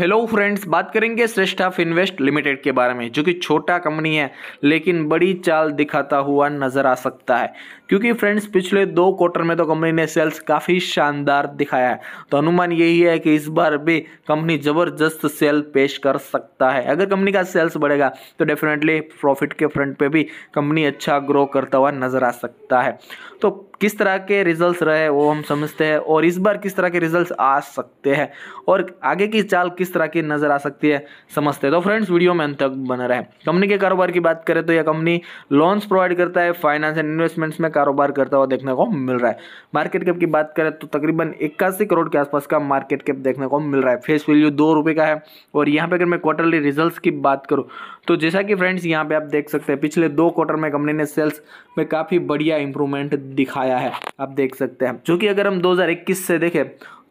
hello friends बात करेंगे श्रेष्ठ ऑफ इन्वेस्ट लिमिटेड के बारे में जो कि छोटा कंपनी है लेकिन बड़ी चाल दिखाता हुआ नज़र आ सकता है क्योंकि फ्रेंड्स पिछले दो क्वार्टर में तो कंपनी ने सेल्स काफ़ी शानदार दिखाया है तो अनुमान यही है कि इस बार भी कंपनी ज़बरदस्त सेल पेश कर सकता है अगर कंपनी का सेल्स बढ़ेगा तो डेफिनेटली प्रॉफिट के फ्रंट पर भी कंपनी अच्छा ग्रो करता हुआ नज़र आ सकता है तो किस तरह के रिजल्ट्स रहे वो हम समझते हैं और इस बार किस तरह के रिजल्ट्स आ सकते हैं और आगे की चाल किस तरह की नज़र आ सकती है समझते हैं तो फ्रेंड्स वीडियो में अंत तक बना रहे कंपनी के कारोबार की बात करें तो यह कंपनी लोन्स प्रोवाइड करता है फाइनेंस एंड इन्वेस्टमेंट्स में कारोबार करता हुआ देखने को मिल रहा है मार्केट कैप की बात करें तो तकरीबन इक्यासी करोड़ के आसपास का मार्केट कैप देखने को मिल रहा है फेस वैल्यू दो रुपये का है और यहाँ पर अगर मैं क्वार्टरली रिजल्ट की बात करूँ तो जैसा कि फ्रेंड्स यहाँ पर आप देख सकते हैं पिछले दो क्वार्टर में कंपनी ने सेल्स में काफ़ी बढ़िया इंप्रूवमेंट दिखाया है आप देख सकते हैं जो अगर हम दो से देखें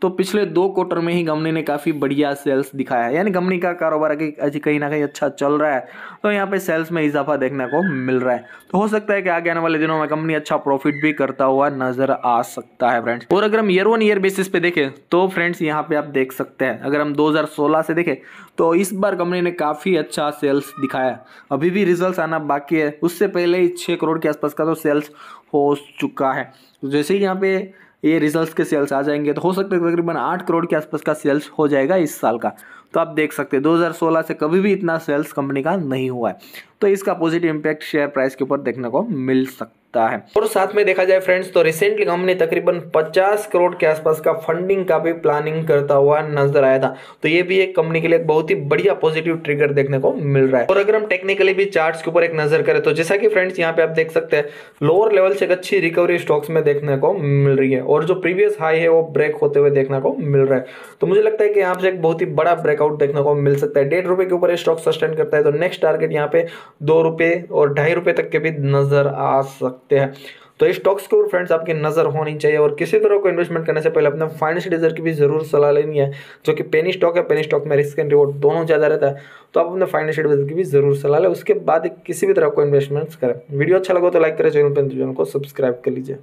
तो पिछले दो क्वार्टर में ही गमनी ने काफ़ी बढ़िया सेल्स दिखाया है यानी गमनी का कारोबार अभी कहीं ना कहीं अच्छा चल रहा है तो यहाँ पे सेल्स में इजाफा देखने को मिल रहा है तो हो सकता है कि आगे आने वाले दिनों में कंपनी अच्छा प्रॉफिट भी करता हुआ नजर आ सकता है फ्रेंड्स और अगर हम ईयर वन ईयर बेसिस पे देखें तो फ्रेंड्स यहाँ पे आप देख सकते हैं अगर हम दो से देखें तो इस बार कंपनी ने काफ़ी अच्छा सेल्स दिखाया अभी भी रिजल्ट आना बाकी है उससे पहले ही छः करोड़ के आसपास का तो सेल्स हो चुका है जैसे ही यहाँ पे ये रिजल्ट्स के सेल्स आ जाएंगे तो हो सकता है तकरीबन आठ करोड़ के आसपास का सेल्स हो जाएगा इस साल का तो आप देख सकते हैं 2016 से कभी भी इतना सेल्स कंपनी का नहीं हुआ है तो इसका पॉजिटिव इम्पैक्ट शेयर प्राइस के ऊपर देखने को मिल सकता सकता है और साथ में देखा जाए फ्रेंड्स तो रिसेंटली हमने तकरीबन 50 करोड़ के आसपास का फंडिंग का भी प्लानिंग करता हुआ नजर आया था तो ये भी एक कंपनी के लिए बहुत ही बढ़िया पॉजिटिव ट्रिगर देखने को मिल रहा है और अगर हम टेक्निकली भी चार्ट के ऊपर एक नजर करें तो जैसा कि फ्रेंड्स यहाँ पे आप देख सकते हैं लोअर लेवल से एक अच्छी रिकवरी स्टॉक्स में देखने को मिल रही है और जो प्रीवियस हाई है वो ब्रेक होते हुए देखने को मिल रहा है तो मुझे लगता है कि यहाँ से एक बहुत ही बड़ा ब्रेकआउट देखने को मिल सकता है डेढ़ रुपए के ऊपर स्टॉक सस्टेन करता है तो नेक्स्ट टारगेट यहाँ पे दो रुपए और ढाई रुपए तक के भी नजर आ सकते सकते हैं तो स्टॉक्स के ऊपर फ्रेंड्स आपकी नज़र होनी चाहिए और किसी तरह को इन्वेस्टमेंट करने से पहले अपने फाइनेंस की भी ज़रूर सलाह लेनी है जो कि पेनी स्टॉक है पेनी स्टॉक में रिस्क एंड रिवॉर्ड दोनों ज़्यादा रहता है तो आप अपने फाइनेंस की भी ज़रूर सलाह लें उसके बाद किसी भी तरह को इन्वेस्टमेंट्स करें वीडियो अच्छा लगा तो लाइक करें चैनल पर तो चैनल को सब्सक्राइब कर लीजिए